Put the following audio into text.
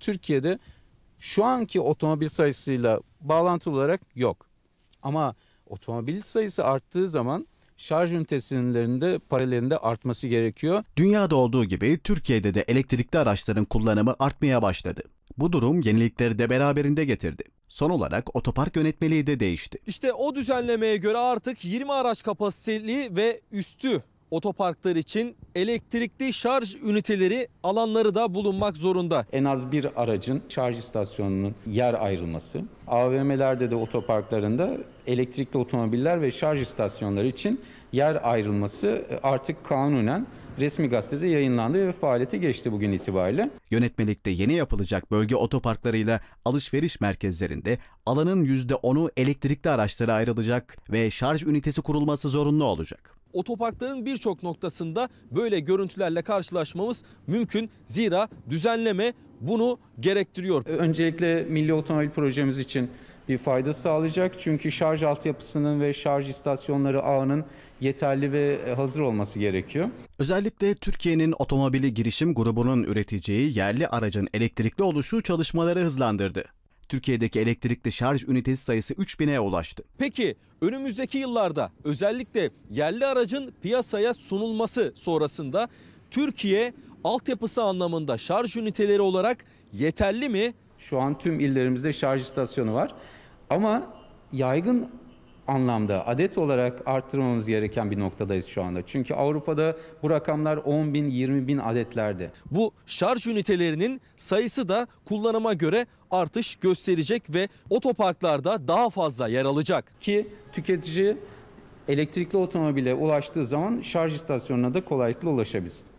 Türkiye'de şu anki otomobil sayısıyla bağlantılı olarak yok. Ama otomobil sayısı arttığı zaman şarj ünitesinin de paralelinde artması gerekiyor. Dünyada olduğu gibi Türkiye'de de elektrikli araçların kullanımı artmaya başladı. Bu durum yenilikleri de beraberinde getirdi. Son olarak otopark yönetmeliği de değişti. İşte o düzenlemeye göre artık 20 araç kapasiteli ve üstü Otoparklar için elektrikli şarj üniteleri alanları da bulunmak zorunda. En az bir aracın şarj istasyonunun yer ayrılması, AVM'lerde de otoparklarında elektrikli otomobiller ve şarj istasyonları için yer ayrılması e, artık kanunen resmi gazetede yayınlandı ve faaliyete geçti bugün itibariyle. Yönetmelikte yeni yapılacak bölge otoparklarıyla alışveriş merkezlerinde alanın %10'u elektrikli araçlara ayrılacak ve şarj ünitesi kurulması zorunlu olacak otoparkların birçok noktasında böyle görüntülerle karşılaşmamız mümkün. Zira düzenleme bunu gerektiriyor. E, öncelikle milli otomobil projemiz için bir fayda sağlayacak. Çünkü şarj altyapısının ve şarj istasyonları ağının yeterli ve e, hazır olması gerekiyor. Özellikle Türkiye'nin otomobili girişim grubunun üreteceği yerli aracın elektrikli oluşu çalışmaları hızlandırdı. Türkiye'deki elektrikli şarj ünitesi sayısı 3000'e ulaştı. Peki önümüzdeki yıllarda özellikle yerli aracın piyasaya sunulması sonrasında Türkiye altyapısı anlamında şarj üniteleri olarak yeterli mi? Şu an tüm illerimizde şarj istasyonu var. Ama yaygın anlamda adet olarak arttırmamız gereken bir noktadayız şu anda. Çünkü Avrupa'da bu rakamlar 10 bin 20 bin adetlerde. Bu şarj ünitelerinin sayısı da kullanıma göre artış gösterecek ve otoparklarda daha fazla yer alacak. Ki tüketici elektrikli otomobile ulaştığı zaman şarj istasyonuna da kolaylıkla ulaşabilsin.